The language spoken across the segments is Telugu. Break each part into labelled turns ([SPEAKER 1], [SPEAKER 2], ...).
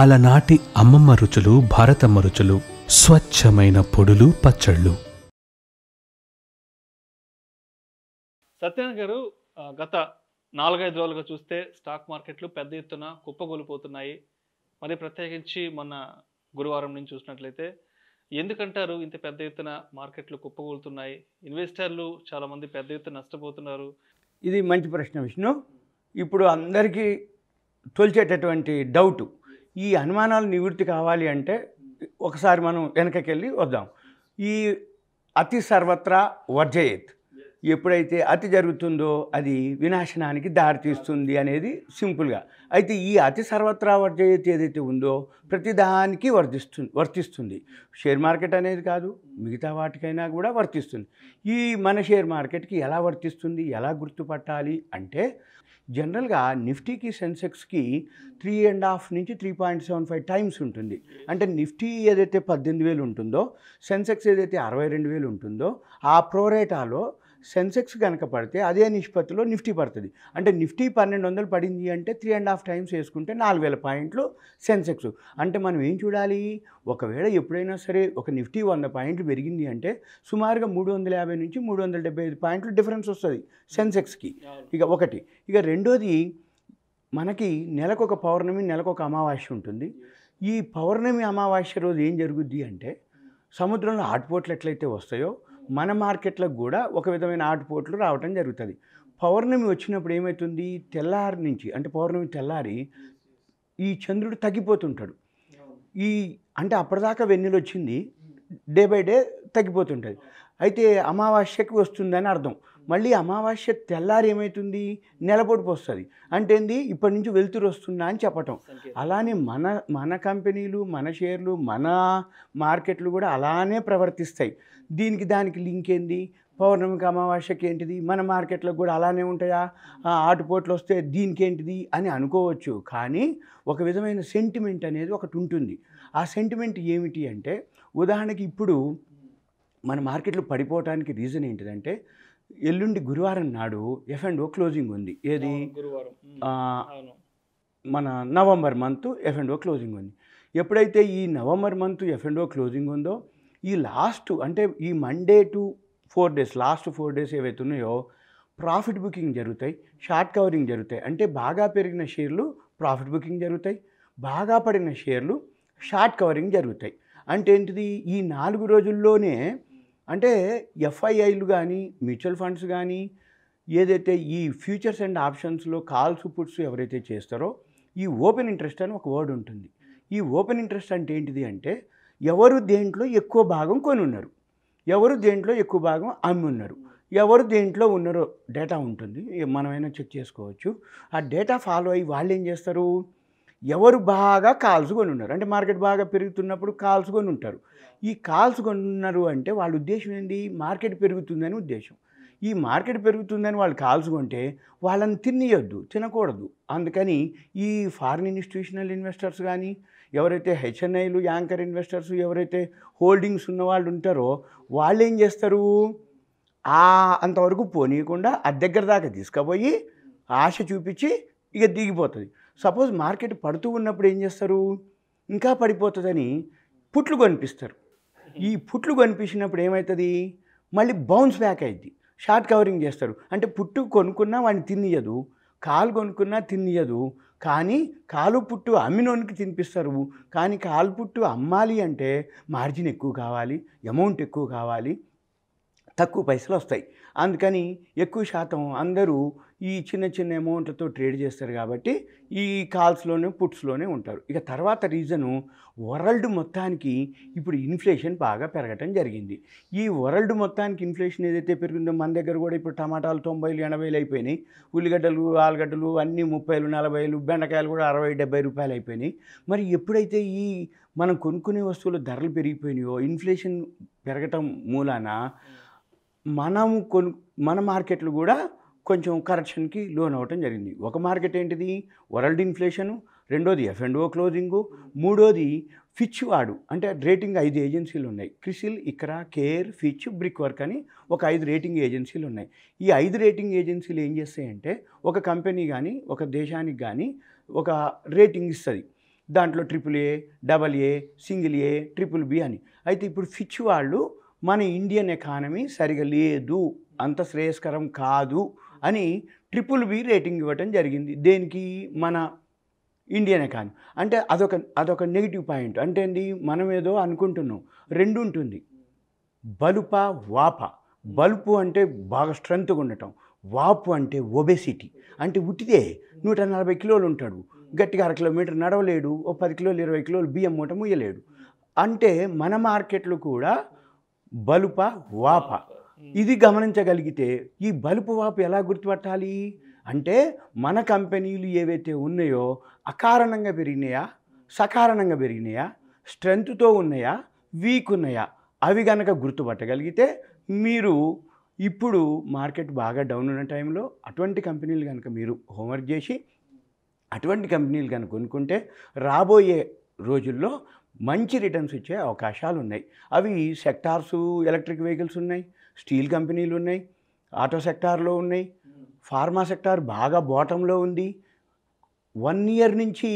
[SPEAKER 1] అలనాటి అమ్మమ్మ రుచులు భారతమ్మ రుచులు స్వచ్ఛమైన పొడులు పచ్చళ్ళు సత్యనారాయణ గారు గత నాలుగైదు రోజులుగా చూస్తే స్టాక్ మార్కెట్లు పెద్ద ఎత్తున కుప్పగోలిపోతున్నాయి మరి ప్రత్యేకించి మొన్న గురువారం నుంచి చూసినట్లయితే ఎందుకంటారు ఇంత పెద్ద ఎత్తున మార్కెట్లు కుప్పగోలుతున్నాయి ఇన్వెస్టర్లు చాలామంది పెద్ద ఎత్తున నష్టపోతున్నారు ఇది మంచి ప్రశ్న విష్ణు ఇప్పుడు అందరికీ తొలిచేటటువంటి డౌటు ఈ అనుమానాలు నివృత్తి కావాలి అంటే ఒకసారి మనం వెనకకి వెళ్ళి వద్దాం ఈ అతి సర్వత్రా వర్జయత్ ఎప్పుడైతే అతి జరుగుతుందో అది వినాశనానికి దారితీస్తుంది అనేది సింపుల్గా అయితే ఈ అతి సర్వత్రా వర్జయత్ ఏదైతే ఉందో ప్రతిదానికి వర్తిస్తుంది వర్తిస్తుంది షేర్ మార్కెట్ అనేది కాదు మిగతా వాటికైనా కూడా వర్తిస్తుంది ఈ మన షేర్ మార్కెట్కి ఎలా వర్తిస్తుంది ఎలా గుర్తుపట్టాలి అంటే జనరల్గా నిఫ్టీకి సెన్సెక్స్కి త్రీ అండ్ హాఫ్ నుంచి three point seven five times ఉంటుంది అంటే నిఫ్టీ ఏదైతే పద్దెనిమిది వేలు ఉంటుందో సెన్సెక్స్ ఏదైతే అరవై రెండు వేలు ఉంటుందో ఆ ప్రోరేటాలో సెన్సెక్స్ కనుక పడితే అదే నిష్పత్తిలో నిఫ్టీ పడుతుంది అంటే నిఫ్టీ పన్నెండు వందలు పడింది అంటే త్రీ అండ్ హాఫ్ టైమ్స్ వేసుకుంటే నాలుగు వేల పాయింట్లు సెన్సెక్స్ అంటే మనం ఏం చూడాలి ఒకవేళ ఎప్పుడైనా సరే ఒక నిఫ్టీ వంద పాయింట్లు పెరిగింది అంటే సుమారుగా మూడు వందల యాభై నుంచి మూడు వందల డెబ్బై ఐదు పాయింట్లు డిఫరెన్స్ వస్తుంది సెన్సెక్స్కి ఇక ఒకటి ఇక రెండోది మనకి నెలకొక పౌర్ణమి నెలకొక అమావాస్య ఉంటుంది ఈ పౌర్ణమి అమావాస్య రోజు ఏం జరుగుద్ది అంటే సముద్రంలో ఆటుపోట్లు ఎట్లయితే వస్తాయో మన మార్కెట్లకు కూడా ఒక విధమైన ఆటుపోట్లు రావటం జరుగుతుంది పౌర్ణమి వచ్చినప్పుడు ఏమవుతుంది తెల్లారి నుంచి అంటే పౌర్ణమి తెల్లారి ఈ చంద్రుడు తగ్గిపోతుంటాడు ఈ అంటే అప్పటిదాకా వెన్నెలు వచ్చింది డే బై డే తగ్గిపోతుంటుంది అయితే అమావాస్యకి వస్తుందని అర్థం మళ్ళీ అమావాస్య తెల్లారి ఏమవుతుంది నెలపొడిపి వస్తుంది అంటే ఏంది ఇప్పటి నుంచి వెలుతురు వస్తుందా అని చెప్పటం అలానే మన మన కంపెనీలు మన షేర్లు మన మార్కెట్లు కూడా అలానే ప్రవర్తిస్తాయి దీనికి దానికి లింక్ ఏంది పౌర్ణమికి అమావాస్యకి ఏంటిది మన మార్కెట్లో కూడా అలానే ఉంటాయా ఆటుపోట్లు వస్తే దీనికేంటిది అని అనుకోవచ్చు కానీ ఒక విధమైన సెంటిమెంట్ అనేది ఒకటి ఉంటుంది ఆ సెంటిమెంట్ ఏమిటి అంటే ఉదాహరణకి ఇప్పుడు మన మార్కెట్లు పడిపోవటానికి రీజన్ ఏంటిదంటే ఎల్లుండి గురువారం నాడు ఎఫ్ అండ్ ఓ క్లోజింగ్ ఉంది ఏది మన November month F and O closing ఉంది ఎప్పుడైతే ఈ November month F and O closing ఉందో ఈ లాస్ట్ అంటే ఈ Monday to four days last four days ఏవైతే ఉన్నాయో ప్రాఫిట్ బుకింగ్ జరుగుతాయి షార్ట్ కవరింగ్ జరుగుతాయి అంటే బాగా పెరిగిన షేర్లు ప్రాఫిట్ బుకింగ్ జరుగుతాయి బాగా పడిన షేర్లు షార్ట్ కవరింగ్ జరుగుతాయి అంటే ఏంటిది ఈ నాలుగు రోజుల్లోనే అంటే ఎఫ్ఐఐలు కానీ మ్యూచువల్ ఫండ్స్ కానీ ఏదైతే ఈ ఫ్యూచర్స్ అండ్ ఆప్షన్స్లో కాల్స్ పుట్స్ ఎవరైతే చేస్తారో ఈ ఓపెన్ ఇంట్రెస్ట్ అని ఒక వర్డ్ ఉంటుంది ఈ ఓపెన్ ఇంట్రెస్ట్ అంటే ఏంటిది అంటే ఎవరు దేంట్లో ఎక్కువ భాగం కొని ఉన్నారు ఎవరు దేంట్లో ఎక్కువ భాగం అమ్మి ఉన్నారు ఎవరు దేంట్లో ఉన్నారో డేటా ఉంటుంది మనమైనా చెక్ చేసుకోవచ్చు ఆ డేటా ఫాలో అయ్యి వాళ్ళు ఏం చేస్తారు ఎవరు బాగా కాల్చుకొని ఉన్నారు అంటే మార్కెట్ బాగా పెరుగుతున్నప్పుడు కాల్చుకొని ఉంటారు ఈ కాల్చుకొని ఉన్నారు అంటే వాళ్ళ ఉద్దేశం ఏంటి మార్కెట్ పెరుగుతుందని ఉద్దేశం ఈ hmm. మార్కెట్ పెరుగుతుందని వాళ్ళు కాల్చుకుంటే వాళ్ళని తినియొద్దు తినకూడదు అందుకని ఈ ఫారిన్ ఇన్స్టిట్యూషనల్ ఇన్వెస్టర్స్ కానీ ఎవరైతే హెచ్ఎన్ఐలు యాంకర్ ఇన్వెస్టర్స్ ఎవరైతే హోల్డింగ్స్ ఉన్న వాళ్ళు ఉంటారో వాళ్ళు ఏం చేస్తారు ఆ అంతవరకు పోనీయకుండా ఆ దగ్గర దాకా తీసుకుపోయి hmm. ఆశ చూపించి ఇక దిగిపోతుంది సపోజ్ మార్కెట్ పడుతూ ఉన్నప్పుడు ఏం చేస్తారు ఇంకా పడిపోతుందని పుట్లు కనిపిస్తారు ఈ పుట్లు కనిపించినప్పుడు ఏమవుతుంది మళ్ళీ బౌన్స్ బ్యాక్ అయింది షార్ట్ కవరింగ్ చేస్తారు అంటే పుట్టు కొనుక్కున్నా వాడిని తినియదు కాలు కొనుక్కున్నా తినియదు కానీ కాలు పుట్టు అమ్మినోనికి తినిపిస్తారు కానీ కాలు పుట్టు అమ్మాలి అంటే మార్జిన్ ఎక్కువ కావాలి అమౌంట్ ఎక్కువ కావాలి తక్కువ పైసలు వస్తాయి అందుకని ఎక్కువ శాతం అందరూ ఈ చిన్న చిన్న అమౌంట్లతో ట్రేడ్ చేస్తారు కాబట్టి ఈ కాల్స్లోనే పుట్స్లోనే ఉంటారు ఇక తర్వాత రీజను వరల్డ్ మొత్తానికి ఇప్పుడు ఇన్ఫ్లేషన్ బాగా పెరగటం జరిగింది ఈ వరల్డ్ మొత్తానికి ఇన్ఫ్లేషన్ ఏదైతే పెరిగిందో మన దగ్గర కూడా ఇప్పుడు టమాటాలు తొంభైలు ఎనభైలు అయిపోయినాయి ఉల్లిగడ్డలు ఆలుగడ్డలు అన్నీ ముప్పైలు నలభైలు బెండకాయలు కూడా అరవై డెబ్బై రూపాయలు అయిపోయినాయి మరి ఎప్పుడైతే ఈ మనం కొనుక్కునే వస్తువుల ధరలు పెరిగిపోయినాయో ఇన్ఫ్లేషన్ పెరగటం మూలాన మనము కొను మన మార్కెట్లు కూడా కొంచెం కరెక్షన్కి లోన్ అవ్వటం జరిగింది ఒక మార్కెట్ ఏంటిది వరల్డ్ ఇన్ఫ్లేషను రెండోది ఎఫ్ అండ్ ఓ క్లోజింగు మూడోది ఫిచ్ వాడు అంటే రేటింగ్ ఐదు ఏజెన్సీలు ఉన్నాయి క్రిసిల్ ఇక్రా కేర్ ఫిచ్ బ్రిక్ వర్క్ అని ఒక ఐదు రేటింగ్ ఏజెన్సీలు ఉన్నాయి ఈ ఐదు రేటింగ్ ఏజెన్సీలు ఏం చేస్తాయంటే ఒక కంపెనీ కానీ ఒక దేశానికి కానీ ఒక రేటింగ్ ఇస్తుంది దాంట్లో triple A double A single A triple B అని అయితే ఇప్పుడు ఫిచ్ వాళ్ళు మన ఇండియన్ ఎకానమీ సరిగా లేదు అంత శ్రేయస్కరం కాదు అని ట్రిపుల్ బి రేటింగ్ ఇవ్వటం జరిగింది దేనికి మన ఇండియన్ ఎకానమీ అంటే అదొక అదొక నెగిటివ్ పాయింట్ అంటే మనం ఏదో అనుకుంటున్నాం రెండు ఉంటుంది బలుప వాప బలుపు అంటే బాగా స్ట్రెంత్గా ఉండటం వాపు అంటే ఒబెసిటీ అంటే ఉట్టిదే నూట నలభై కిలోలు ఉంటాడు గట్టిగా అర కిలోమీటర్ నడవలేడు ఓ పది కిలోలు ఇరవై కిలోలు బియ్యం మూట ముయ్యలేడు అంటే మన మార్కెట్లు కూడా బలుప వాప Hmm. ఇది గమనించగలిగితే ఈ బలుపు వాపు ఎలా గుర్తుపట్టాలి అంటే మన కంపెనీలు ఏవైతే ఉన్నాయో అకారణంగా పెరిగినాయా సకారణంగా పెరిగినాయా స్ట్రెంగ్త్తో ఉన్నాయా వీక్ ఉన్నాయా అవి కనుక గుర్తుపట్టగలిగితే మీరు ఇప్పుడు మార్కెట్ బాగా డౌన్ ఉన్న టైంలో అటువంటి కంపెనీలు కనుక మీరు హోంవర్క్ చేసి అటువంటి కంపెనీలు కనుక కొనుక్కుంటే రాబోయే రోజుల్లో మంచి రిటర్న్స్ ఇచ్చే అవకాశాలు ఉన్నాయి అవి సెక్టార్సు ఎలక్ట్రిక్ వెహికల్స్ ఉన్నాయి స్టీల్ కంపెనీలు ఉన్నాయి ఆటో సెక్టార్లో ఉన్నాయి ఫార్మా సెక్టార్ బాగా బాటంలో ఉంది వన్ ఇయర్ నుంచి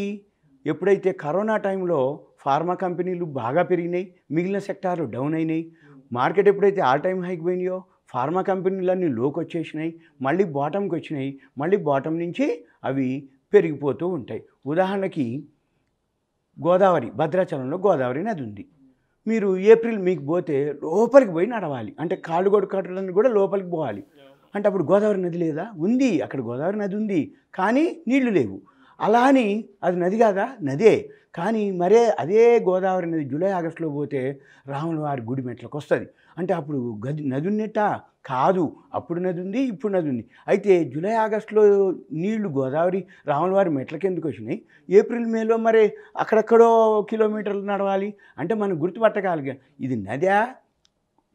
[SPEAKER 1] ఎప్పుడైతే కరోనా టైంలో ఫార్మా కంపెనీలు బాగా పెరిగినాయి మిగిలిన సెక్టార్లు డౌన్ అయినాయి మార్కెట్ ఎప్పుడైతే ఆల్ టైం హైక్ పోయినాయో ఫార్మా కంపెనీలన్నీ లోకి వచ్చేసినాయి మళ్ళీ బాటంకి వచ్చినాయి మళ్ళీ బాటం నుంచి అవి పెరిగిపోతూ ఉంటాయి ఉదాహరణకి గోదావరి భద్రాచలంలో గోదావరి నది ఉంది మీరు ఏప్రిల్ మీకు పోతే లోపలికి పోయి నడవాలి అంటే కాళ్ళు గొడు కట్టడానికి కూడా లోపలికి పోవాలి అంటే అప్పుడు గోదావరి నది లేదా ఉంది అక్కడ గోదావరి నది ఉంది కానీ నీళ్లు లేవు అలా అని అది నది కాదా నదే కానీ మరే అదే గోదావరి నది జూలై ఆగస్టులో పోతే రాముల వారి గుడి మెట్లకు వస్తుంది అంటే అప్పుడు గది నది ఉన్నట్ట కాదు అప్పుడు నది ఉంది ఇప్పుడు నది ఉంది అయితే జూలై ఆగస్టులో నీళ్లు గోదావరి రాములవారి మెట్ల ఎందుకు వచ్చినాయి ఏప్రిల్ మేలో మరి అక్కడక్కడో కిలోమీటర్లు నడవాలి అంటే మనం గుర్తుపట్టగలిగా ఇది నదా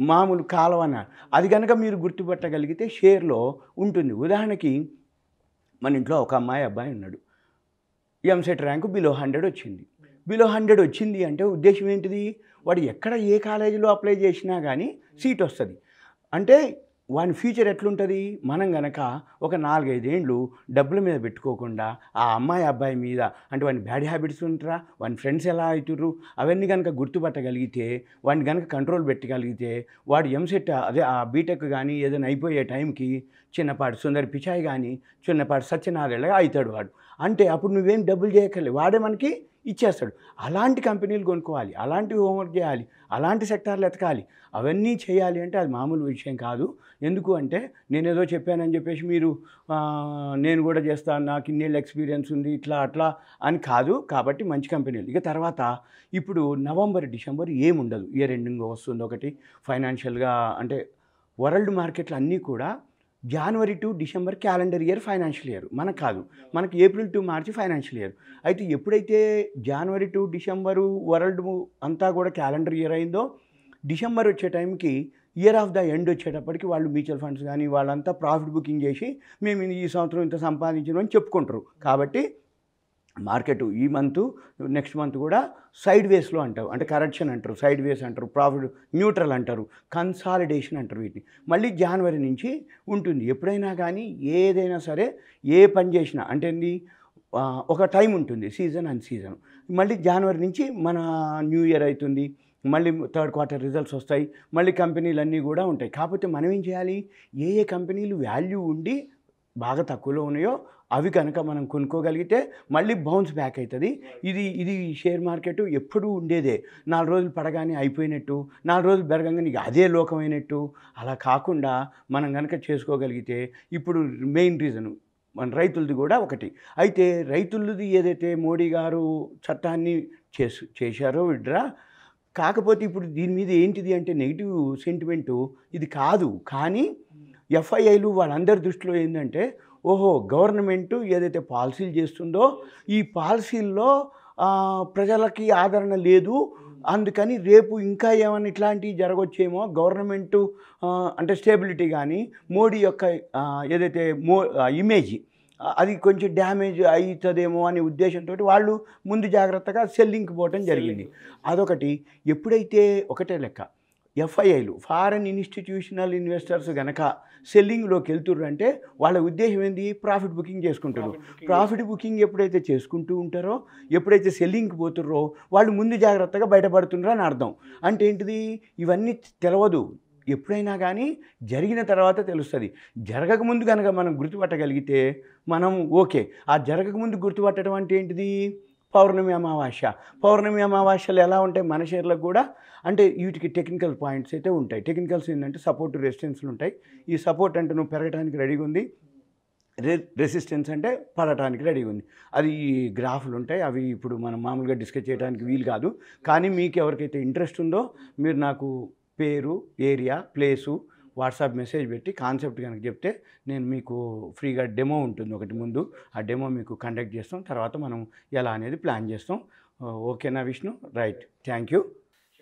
[SPEAKER 1] మామూలు కాలం అన్నారు అది కనుక మీరు గుర్తుపట్టగలిగితే షేర్లో ఉంటుంది ఉదాహరణకి మన ఇంట్లో ఒక అమ్మాయి అబ్బాయి ఉన్నాడు ఎంసెట్ ర్యాంకు బిలో హండ్రెడ్ వచ్చింది బిలో హండ్రెడ్ వచ్చింది అంటే ఉద్దేశం ఏంటిది వాడు ఎక్కడ ఏ కాలేజీలో అప్లై చేసినా కానీ సీట్ వస్తుంది అంటే వాని ఫ్యూచర్ ఎట్లుంటుంది మనం గనక ఒక నాలుగైదేండ్లు డబ్బుల మీద పెట్టుకోకుండా ఆ అమ్మాయి అబ్బాయి మీద అంటే వాని బ్యాడ్ హ్యాబిట్స్ ఉంటారా వాని ఫ్రెండ్స్ ఎలా అవుతుర్రు అవన్నీ కనుక గుర్తుపట్టగలిగితే వాడిని కనుక కంట్రోల్ పెట్టగలిగితే వాడు ఎంసెట్ అదే ఆ బీటెక్ కానీ ఏదైనా అయిపోయే టైంకి చిన్నపాటి సుందరి పిచాయి కానీ చిన్నపాటి సత్యనారాయణగా అవుతాడు వాడు అంటే అప్పుడు నువ్వేం డబ్బులు చేయక్కర్లేదు వాడే మనకి ఇచ్చేస్తాడు అలాంటి కంపెనీలు కొనుక్కోవాలి అలాంటి హోంవర్క్ చేయాలి అలాంటి సెక్టార్లు ఎతకాలి అవన్నీ చేయాలి అంటే అది మామూలు విషయం కాదు ఎందుకు అంటే నేను ఏదో చెప్పానని చెప్పేసి మీరు నేను కూడా చేస్తాను నాకు ఇన్నేళ్ళు ఎక్స్పీరియన్స్ ఉంది ఇట్లా అట్లా అని కాదు కాబట్టి మంచి కంపెనీలు ఇక తర్వాత ఇప్పుడు నవంబర్ డిసెంబర్ ఏముండదు ఇయర్ ఎండింగ్ వస్తుంది ఒకటి ఫైనాన్షియల్గా అంటే వరల్డ్ మార్కెట్లు అన్నీ కూడా జనవరి to December calendar year financial year మనకు కాదు మనకి ఏప్రిల్ టు మార్చి ఫైనాన్షియల్ ఇయర్ అయితే ఎప్పుడైతే జనవరి టు డిసెంబరు వరల్డ్ అంతా కూడా క్యాలెండర్ ఇయర్ అయిందో డిసెంబర్ వచ్చే టైంకి ఇయర్ ఆఫ్ ద ఎండ్ వచ్చేటప్పటికి వాళ్ళు మ్యూచువల్ ఫండ్స్ కానీ వాళ్ళంతా ప్రాఫిట్ బుకింగ్ చేసి మేము ఈ సంవత్సరం ఇంత సంపాదించినాం అని చెప్పుకుంటారు కాబట్టి మార్కెట్ ఈ మంత్ నెక్స్ట్ మంత్ కూడా సైడ్ వేస్లో అంటారు అంటే కరెక్షన్ అంటారు సైడ్ వేస్ అంటారు ప్రాఫిట్ న్యూట్రల్ అంటారు కన్సాలిడేషన్ అంటారు వీటిని మళ్ళీ జనవరి నుంచి ఉంటుంది ఎప్పుడైనా కానీ ఏదైనా సరే ఏ పని చేసినా అంటే ఒక టైం ఉంటుంది సీజన్ అండ్ సీజన్ మళ్ళీ జనవరి నుంచి మన న్యూ ఇయర్ అవుతుంది మళ్ళీ థర్డ్ క్వార్టర్ రిజల్ట్స్ వస్తాయి మళ్ళీ కంపెనీలన్నీ కూడా ఉంటాయి కాకపోతే మనం ఏం చేయాలి ఏ ఏ కంపెనీలు వాల్యూ ఉండి బాగా తక్కువలో ఉన్నాయో అవి కనుక మనం కొనుక్కోగలిగితే మళ్ళీ బౌన్స్ బ్యాక్ అవుతుంది ఇది ఇది షేర్ మార్కెట్ ఎప్పుడూ ఉండేదే నాలుగు రోజులు పడగానే అయిపోయినట్టు నాలుగు రోజులు నీకు అదే లోకమైనట్టు అలా కాకుండా మనం కనుక చేసుకోగలిగితే ఇప్పుడు మెయిన్ రీజను మన రైతులది కూడా ఒకటి అయితే రైతులది ఏదైతే మోడీ గారు చట్టాన్ని చేసు చేశారో విడ్రా కాకపోతే ఇప్పుడు దీని మీద ఏంటిది అంటే నెగిటివ్ సెంటిమెంటు ఇది కాదు కానీ ఎఫ్ఐఐలు hmm. వాళ్ళందరి దృష్టిలో ఏంటంటే ఓహో గవర్నమెంటు ఏదైతే పాలసీలు చేస్తుందో ఈ పాలసీల్లో ప్రజలకి ఆదరణ లేదు అందుకని రేపు ఇంకా ఏమైనా ఇట్లాంటివి జరగొచ్చేమో గవర్నమెంటు అంటే స్టేబిలిటీ కానీ మోడీ యొక్క ఏదైతే మో ఇమేజ్ అది కొంచెం డ్యామేజ్ అవుతుందేమో అనే ఉద్దేశంతో వాళ్ళు ముందు జాగ్రత్తగా సెల్లింగ్కి పోవటం జరిగింది అదొకటి ఎప్పుడైతే ఒకటే లెక్క ఎఫ్ఐఐలు ఫారెన్ ఇన్స్టిట్యూషనల్ ఇన్వెస్టర్స్ కనుక సెల్లింగ్లోకి వెళ్తుర్రు అంటే వాళ్ళ ఉద్దేశం ఏంది ప్రాఫిట్ బుకింగ్ చేసుకుంటారు ప్రాఫిట్ బుకింగ్ ఎప్పుడైతే చేసుకుంటూ ఉంటారో ఎప్పుడైతే సెల్లింగ్కి పోతుర్రో వాళ్ళు ముందు జాగ్రత్తగా బయటపడుతున్నారో అని అర్థం అంటే ఏంటిది ఇవన్నీ తెలవదు ఎప్పుడైనా కానీ జరిగిన తర్వాత తెలుస్తుంది జరగకముందు కనుక మనం గుర్తుపట్టగలిగితే మనం ఓకే ఆ జరగకముందు గుర్తుపట్టడం అంటే ఏంటిది పౌర్ణమి అమావాస్య పౌర్ణమి అమావాస్యలు ఎలా ఉంటాయి మన షేర్లకు కూడా అంటే వీటికి టెక్నికల్ పాయింట్స్ అయితే ఉంటాయి టెక్నికల్స్ ఏంటంటే సపోర్ట్ రెసిస్టెన్స్లు ఉంటాయి ఈ సపోర్ట్ అంటే నువ్వు పెరగడానికి రెడీగా ఉంది రె రెసిస్టెన్స్ అంటే పడటానికి రెడీగా ఉంది అది ఈ గ్రాఫ్లు ఉంటాయి అవి ఇప్పుడు మనం మామూలుగా డిస్కస్ చేయడానికి వీలు కాదు కానీ మీకు ఎవరికైతే ఇంట్రెస్ట్ ఉందో మీరు నాకు పేరు ఏరియా ప్లేసు వాట్సాప్ మెసేజ్ పెట్టి కాన్సెప్ట్ కనుక చెప్తే నేను మీకు ఫ్రీగా డెమో ఉంటుంది ఒకటి ముందు ఆ డెమో మీకు కండక్ట్ చేస్తాం తర్వాత మనం ఎలా అనేది ప్లాన్ చేస్తాం ఓకేనా Vishnu right thank you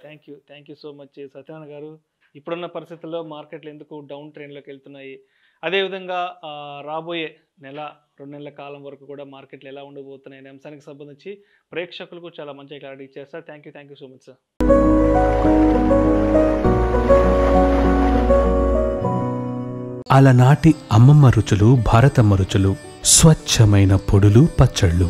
[SPEAKER 1] thank you thank you so much Satyanarayana garu ఇప్పుడున్న పరిస్థితుల్లో మార్కెట్లు ఎందుకు డౌన్ ట్రెండ్లోకి వెళ్తున్నాయి అదేవిధంగా రాబోయే నెల రెండు నెలల కాలం వరకు కూడా మార్కెట్లు ఎలా ఉండబోతున్నాయి అనే అంశానికి సంబంధించి ప్రేక్షకులకు చాలా మంచి క్లారిటీ ఇచ్చారు sir thank you thank you so much sir అలనాటి అమ్మమ్మ రుచులు భారతమ్మ రుచులు స్వచ్ఛమైన పొడులు పచ్చళ్ళు